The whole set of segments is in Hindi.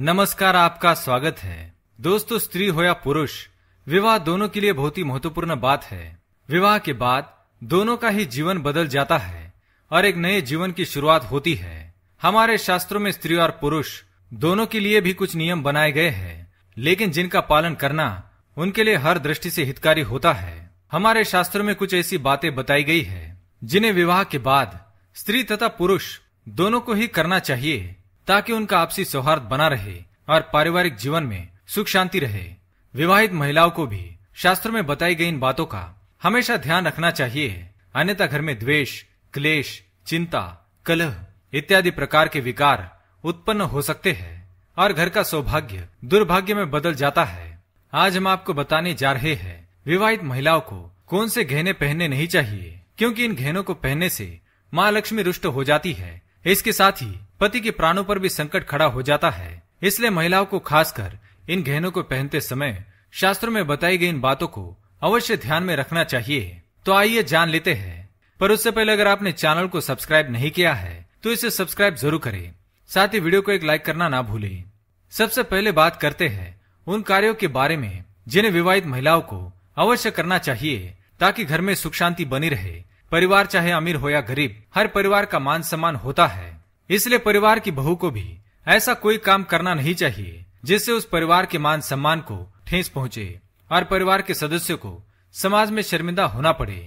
नमस्कार आपका स्वागत है दोस्तों स्त्री हो या पुरुष विवाह दोनों के लिए बहुत ही महत्वपूर्ण बात है विवाह के बाद दोनों का ही जीवन बदल जाता है और एक नए जीवन की शुरुआत होती है हमारे शास्त्रों में स्त्री और पुरुष दोनों के लिए भी कुछ नियम बनाए गए हैं लेकिन जिनका पालन करना उनके लिए हर दृष्टि से हितकारी होता है हमारे शास्त्रों में कुछ ऐसी बातें बताई गई है जिन्हें विवाह के बाद स्त्री तथा पुरुष दोनों को ही करना चाहिए ताकि उनका आपसी सौहार्द बना रहे और पारिवारिक जीवन में सुख शांति रहे विवाहित महिलाओं को भी शास्त्र में बताई गई इन बातों का हमेशा ध्यान रखना चाहिए अन्यथा घर में द्वेष क्लेश चिंता कलह इत्यादि प्रकार के विकार उत्पन्न हो सकते हैं और घर का सौभाग्य दुर्भाग्य में बदल जाता है आज हम आपको बताने जा रहे हैं विवाहित महिलाओं को कौन से गहने पहनने नहीं चाहिए क्योंकि इन गहनों को पहनने से माँ लक्ष्मी रुष्ट हो जाती है इसके साथ ही पति के प्राणों पर भी संकट खड़ा हो जाता है इसलिए महिलाओं को खासकर इन गहनों को पहनते समय शास्त्रों में बताई गई इन बातों को अवश्य ध्यान में रखना चाहिए तो आइए जान लेते हैं पर उससे पहले अगर आपने चैनल को सब्सक्राइब नहीं किया है तो इसे सब्सक्राइब जरूर करें साथ ही वीडियो को एक लाइक करना ना भूलें सबसे पहले बात करते हैं उन कार्यों के बारे में जिन्हें विवाहित महिलाओं को अवश्य करना चाहिए ताकि घर में सुख शांति बनी रहे परिवार चाहे अमीर हो या गरीब हर परिवार का मान सम्मान होता है इसलिए परिवार की बहू को भी ऐसा कोई काम करना नहीं चाहिए जिससे उस परिवार के मान सम्मान को ठेस पहुंचे और परिवार के सदस्यों को समाज में शर्मिंदा होना पड़े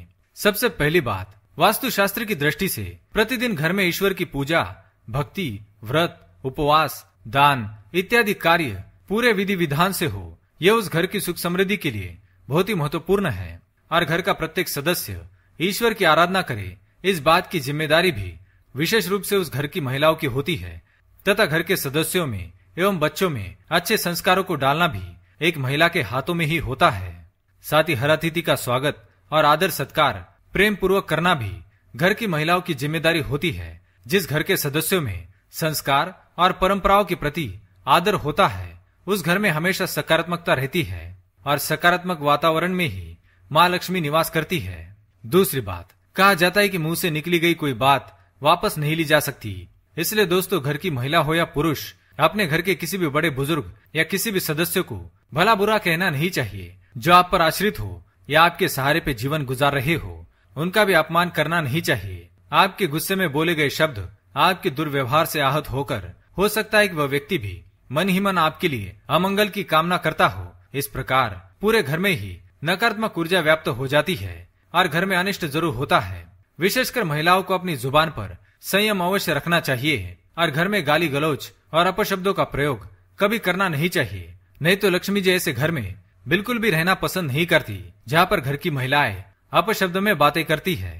सबसे पहली बात वास्तुशास्त्र की दृष्टि से प्रतिदिन घर में ईश्वर की पूजा भक्ति व्रत उपवास दान इत्यादि कार्य पूरे विधि विधान से हो यह उस घर की सुख समृद्धि के लिए बहुत ही महत्वपूर्ण है और घर का प्रत्येक सदस्य ईश्वर की आराधना करे इस बात की जिम्मेदारी भी विशेष रूप से उस घर की महिलाओं की होती है तथा घर के सदस्यों में एवं बच्चों में अच्छे संस्कारों को डालना भी एक महिला के हाथों में ही होता है साथ ही हर अतिथि का स्वागत और आदर सत्कार प्रेम पूर्वक करना भी घर की महिलाओं की जिम्मेदारी होती है जिस घर के सदस्यों में संस्कार और परंपराओं के प्रति आदर होता है उस घर में हमेशा सकारात्मकता रहती है और सकारात्मक वातावरण में ही माँ लक्ष्मी निवास करती है दूसरी बात कहा जाता है कि मुंह से निकली गई कोई बात वापस नहीं ली जा सकती इसलिए दोस्तों घर की महिला हो या पुरुष अपने घर के किसी भी बड़े बुजुर्ग या किसी भी सदस्य को भला बुरा कहना नहीं चाहिए जो आप पर आश्रित हो या आपके सहारे पे जीवन गुजार रहे हो उनका भी अपमान करना नहीं चाहिए आपके गुस्से में बोले गए शब्द आपके दुर्व्यवहार से आहत होकर हो सकता है कि वह व्यक्ति भी मन ही मन आपके लिए अमंगल की कामना करता हो इस प्रकार पूरे घर में ही नकारात्मक ऊर्जा व्याप्त हो जाती है और घर में अनिष्ट जरूर होता है विशेषकर महिलाओं को अपनी जुबान पर संयम अवश्य रखना चाहिए और घर में गाली गलौच और अपशब्दों का प्रयोग कभी करना नहीं चाहिए नहीं तो लक्ष्मी जी ऐसे घर में बिल्कुल भी रहना पसंद नहीं करती जहाँ पर घर की महिलाएं अपशब्द में बातें करती है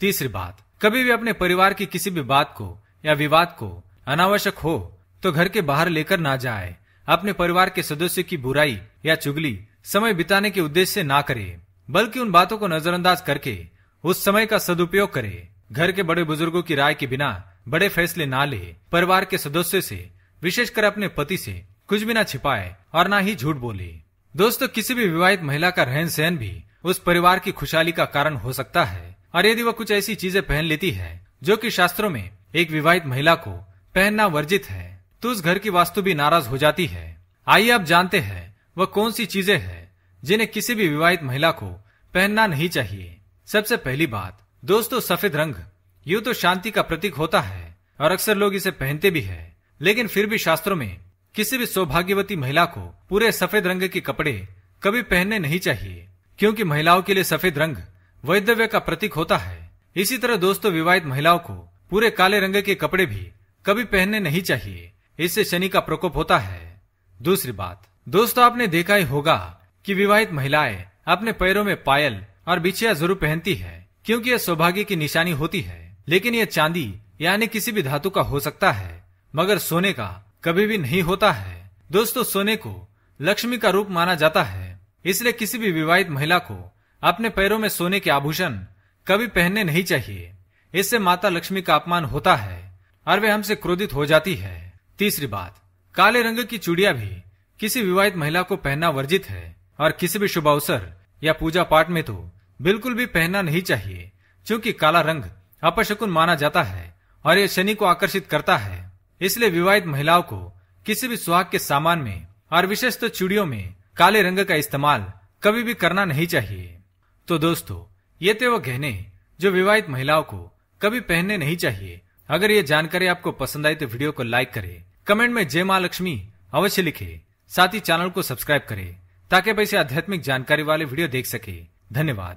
तीसरी बात कभी भी अपने परिवार की किसी भी बात को या विवाद को अनावश्यक हो तो घर के बाहर लेकर ना जाए अपने परिवार के सदस्य की बुराई या चुगली समय बिताने के उद्देश्य से ना करे बल्कि उन बातों को नजरअंदाज करके उस समय का सदुपयोग करे घर के बड़े बुजुर्गों की राय के बिना बड़े फैसले ना ले परिवार के सदस्यों से विशेषकर अपने पति से कुछ भी ना छिपाए और ना ही झूठ बोले दोस्तों किसी भी विवाहित महिला का रहन सहन भी उस परिवार की खुशहाली का कारण हो सकता है और यदि वह कुछ ऐसी चीजें पहन लेती है जो कि शास्त्रों में एक विवाहित महिला को पहनना वर्जित है तो उस घर की वास्तु भी नाराज हो जाती है आइए आप जानते हैं वह कौन सी चीजें हैं जिन्हें किसी भी विवाहित महिला को पहनना नहीं चाहिए सबसे पहली बात दोस्तों सफेद रंग यू तो शांति का प्रतीक होता है और अक्सर लोग इसे पहनते भी है लेकिन फिर भी शास्त्रों में किसी भी सौभाग्यवती महिला को पूरे सफेद रंग के कपड़े कभी पहनने नहीं चाहिए क्योंकि महिलाओं के लिए सफेद रंग वैधव्य का प्रतीक होता है इसी तरह दोस्तों विवाहित महिलाओं को पूरे काले रंग के कपड़े भी कभी पहनने नहीं चाहिए इससे शनि का प्रकोप होता है दूसरी बात दोस्तों आपने देखा ही होगा कि विवाहित महिलाएं अपने पैरों में पायल और बिछिया जरूर पहनती है क्योंकि यह सौभाग्य की निशानी होती है लेकिन यह चांदी यानी किसी भी धातु का हो सकता है मगर सोने का कभी भी नहीं होता है दोस्तों सोने को लक्ष्मी का रूप माना जाता है इसलिए किसी भी विवाहित महिला को अपने पैरों में सोने के आभूषण कभी पहनने नहीं चाहिए इससे माता लक्ष्मी का अपमान होता है और वे हमसे क्रोधित हो जाती है तीसरी बात काले रंग की चूड़िया भी किसी विवाहित महिला को पहनना वर्जित है और किसी भी शुभ अवसर या पूजा पाठ में तो बिल्कुल भी पहनना नहीं चाहिए क्योंकि काला रंग अपशकुन माना जाता है और ये शनि को आकर्षित करता है इसलिए विवाहित महिलाओं को किसी भी सुहाग के सामान में और विशेष तो चूड़ियों में काले रंग का इस्तेमाल कभी भी करना नहीं चाहिए तो दोस्तों ये थे वो गहने जो विवाहित महिलाओं को कभी पहनने नहीं चाहिए अगर ये जानकारी आपको पसंद आई तो वीडियो को लाइक करे कमेंट में जय माँ लक्ष्मी अवश्य लिखे साथ ही चैनल को सब्सक्राइब करे ताकि आप इसे आध्यात्मिक जानकारी वाले वीडियो देख सके धन्यवाद